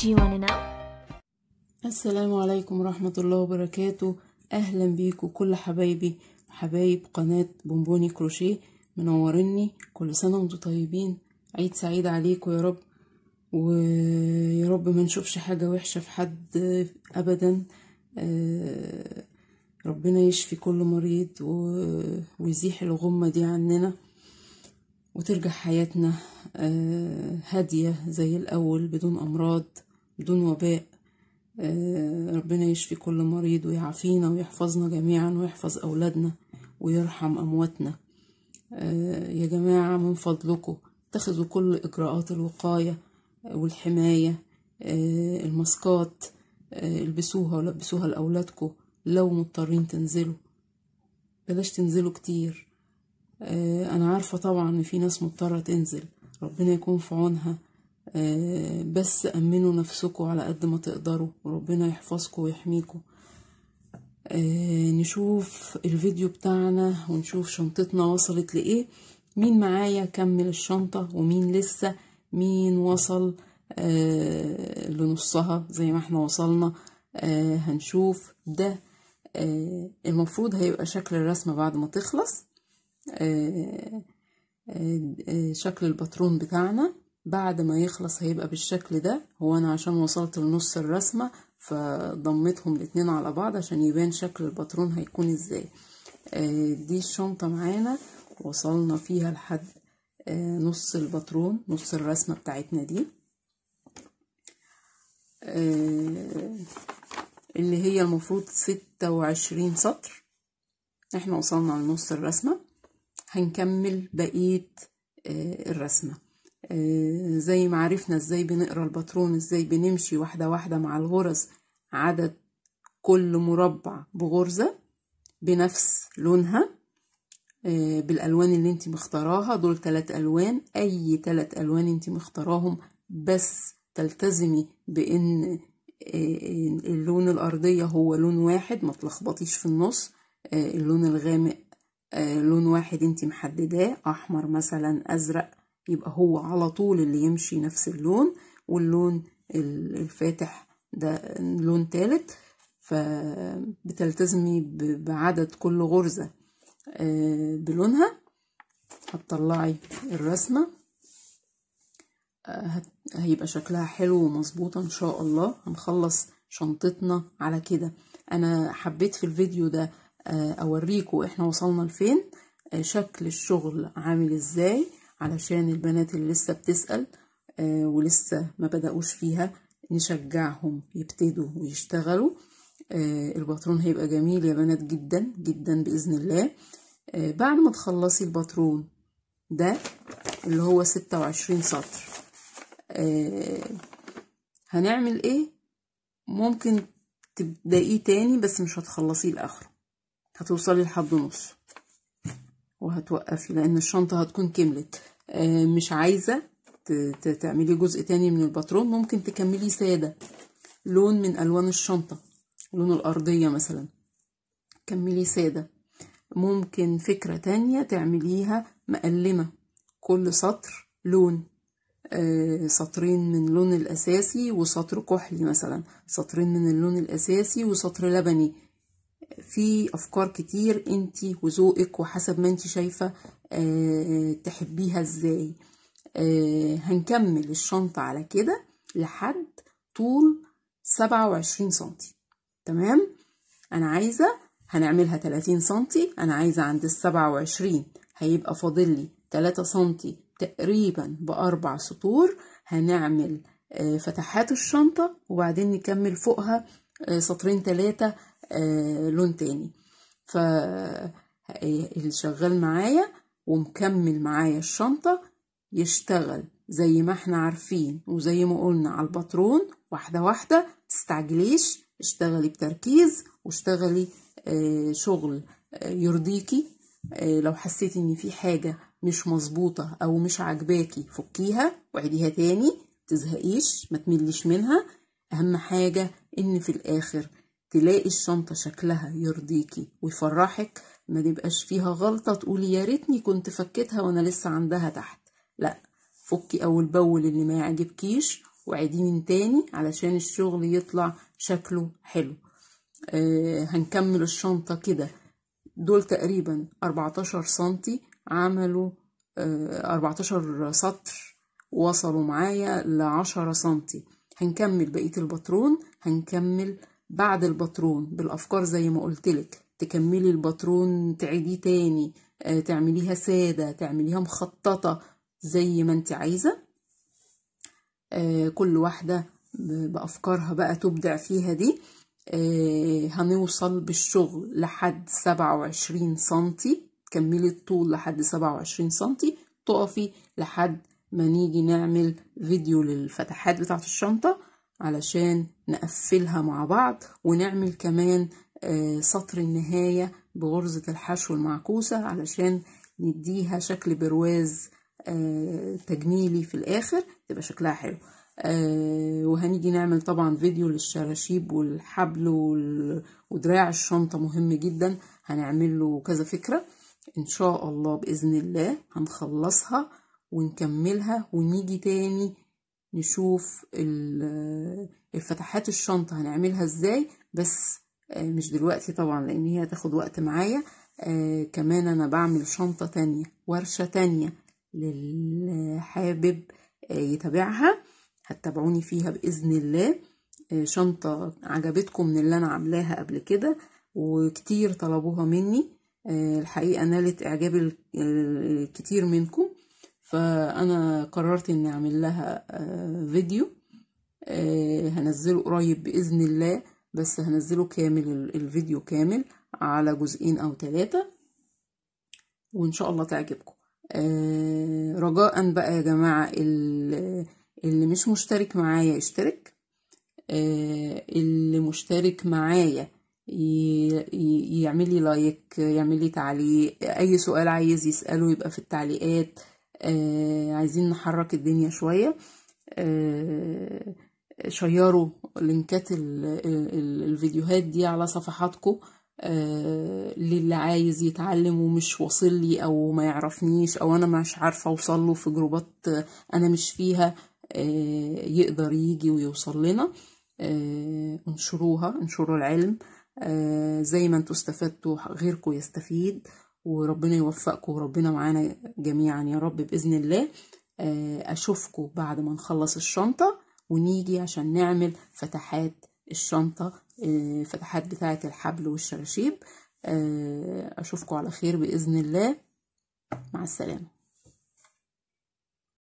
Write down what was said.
know? السلام عليكم ورحمة الله وبركاته أهلا بيكم كل حبايبي حبايب قناة بونبوني كروشيه منورني كل سنة وانتم طيبين عيد سعيد عليكم يا رب ويا رب ما نشوفش حاجة وحشة في حد أبدا آه، ربنا يشفي كل مريض ويزيح الغمة دي عننا وترجع حياتنا آه، هادية زي الأول بدون أمراض بدون وباء آه، ربنا يشفي كل مريض ويعافينا ويحفظنا جميعا ويحفظ أولادنا ويرحم أمواتنا آه، يا جماعة من فضلكم اتخذوا كل إجراءات الوقاية والحماية آه، الماسكات البسوها ولبسوها لأولادكم لو مضطرين تنزلوا بلاش تنزلوا كتير أنا عارفة طبعا إن في ناس مضطرة تنزل ربنا يكون في عونها آه، بس أمنوا نفسكم على قد ما تقدروا وربنا يحفظكم ويحميكم آه، نشوف الفيديو بتاعنا ونشوف شنطتنا وصلت لإيه مين معايا كمل الشنطة ومين لسه مين وصل آه، لنصها زي ما احنا وصلنا هنشوف ده المفروض هيبقى شكل الرسمة بعد ما تخلص شكل الباترون بتاعنا بعد ما يخلص هيبقى بالشكل ده هو انا عشان وصلت لنص الرسمة فضمتهم الاتنين على بعض عشان يبان شكل الباترون هيكون ازاي آه، دي الشنطة معانا وصلنا فيها لحد آه، نص الباترون نص الرسمة بتاعتنا دي آه، اللي هي المفروض ستة وعشرين سطر احنا وصلنا لنص الرسمة هنكمل بقية الرسمه آه، زي ما عرفنا ازاي بنقرا الباترون ازاي بنمشي واحدة واحدة مع الغرز عدد كل مربع بغرزة بنفس لونها آه، بالألوان اللي انت مختاراها دول تلات ألوان أي تلات ألوان انت مختاراهم بس تلتزمي بأن آه، اللون الأرضية هو لون واحد ما تلخبطيش في النص اللون الغامق لون واحد انت محدداه أحمر مثلا أزرق يبقى هو على طول اللي يمشي نفس اللون واللون الفاتح ده لون تالت فبتلتزمي بعدد كل غرزة آه، بلونها هتطلعي الرسمة آه، هيبقى شكلها حلو ومظبوطة ان شاء الله هنخلص شنطتنا على كده انا حبيت في الفيديو ده آه، اوريكم احنا وصلنا لفين شكل الشغل عامل ازاي علشان البنات اللي لسه بتسأل آه، ولسه ما بدأوش فيها نشجعهم يبتدوا ويشتغلوا آه، الباترون هيبقى جميل يا بنات جدا جدا بإذن الله آه، بعد ما تخلصي الباترون ده اللي هو ستة وعشرين سطر هنعمل ايه ممكن تبدأيه تاني بس مش هتخلصيه لآخره هتوصلي لحد نصه وهتوقفي لان الشنطة هتكون كملت آه، مش عايزة تعملي جزء تاني من الباترون ممكن تكملي سادة لون من الوان الشنطة لون الارضية مثلا كملي سادة ممكن فكرة تانية تعمليها مقلمة كل سطر لون آه، سطرين من اللون الأساسي وسطر كحلي مثلا سطرين من اللون الأساسي وسطر لبني في افكار كتير انت وذوقك وحسب ما انت شايفه آه، آه، تحبيها ازاي آه، هنكمل الشنطه على كده لحد طول سبعة وعشرين سنتي تمام انا عايزه هنعملها تلاتين سنتي انا عايزه عند السبعة وعشرين هيبقى فاضل لي تلاتة سنتي تقريبا باربع سطور هنعمل فتحات الشنطه وبعدين نكمل فوقها سطرين تلاتة آه، لون تاني ف اللي شغال معايا ومكمل معايا الشنطة يشتغل زي ما احنا عارفين وزي ما قلنا على الباترون واحدة واحدة تستعجليش اشتغلي بتركيز واشتغلي آه، شغل آه، يرضيكي لو حسيتي ان في حاجة مش مظبوطة او مش عاجباكي فكيها وعيديها تاني تزهقيش ما تمليش منها اهم حاجة ان في الاخر تلاقي الشنطة شكلها يرضيكي ويفرحك ما يبقاش فيها غلطة تقولي يا ريتني كنت فكيتها وانا لسه عندها تحت لا فكي اول باول اللي ما يعجبكيش وعيديه من تاني علشان الشغل يطلع شكله حلو آه هنكمل الشنطة كده دول تقريبا 14 سنتي عملوا آه 14 سطر وصلوا معايا لعشرة سنتي هنكمل بقية البطرون هنكمل بعد البطرون بالأفكار زي ما قلتلك تكملي البطرون تعيديه تاني آه، تعمليها سادة تعمليها مخططة زي ما انت عايزة آه، كل واحدة بأفكارها بقى تبدع فيها دي آه، هنوصل بالشغل لحد سبعة وعشرين سنتي تكملي الطول لحد سبعة وعشرين سنتي تقفي لحد ما نيجي نعمل فيديو للفتحات بتاعة الشنطة علشان نقفلها مع بعض ونعمل كمان آه، سطر النهاية بغرزة الحشو المعكوسة علشان نديها شكل برواز آه، تجميلي في الآخر تبقى شكلها حلو آه، وهنيجي نعمل طبعا فيديو للشراشيب والحبل ودراع الشنطة مهم جدا هنعمل له كذا فكرة ان شاء الله بإذن الله هنخلصها ونكملها ونيجي تاني نشوف الفتحات الشنطة هنعملها ازاي بس آه، مش دلوقتي طبعا لان هي هتاخد وقت معايا آه، كمان انا بعمل شنطة تانية ورشة تانية للحابب آه، يتابعها هتتابعوني فيها بإذن الله شنطة عجبتكم من اللي انا عاملاها قبل كده وكتير طلبوها مني الحقيقة نالت اعجاب الكتير منكم فانا قررت ان اعمل لها آه، فيديو آه، هنزله قريب باذن الله بس هنزله كامل الفيديو كامل على جزئين او ثلاثة وان شاء الله تعجبكم آه، رجاء بقى يا جماعة اللي مش مشترك معايا اشترك اللي مشترك معايا يعمل لي لايك يعمل لي تعليق اي سؤال عايز يسأله يبقى في التعليقات آه عايزين نحرك الدنيا شوية آه شيروا لينكات الفيديوهات دي على صفحاتكم آه للي عايز يتعلم ومش واصل لي او ما يعرفنيش او انا مش عارفه اوصل له في جروبات انا مش فيها آه يقدر يجي ويوصل لنا آه انشروها انشروا العلم آه، زي ما انتوا استفدتوا غيركم يستفيد وربنا يوفقكم وربنا معانا جميعا يا رب باذن الله آه، اشوفكم بعد ما نخلص الشنطه ونيجي عشان نعمل فتحات الشنطه آه، فتحات بتاعه الحبل والشراشيب آه، اشوفكم على خير باذن الله مع السلامه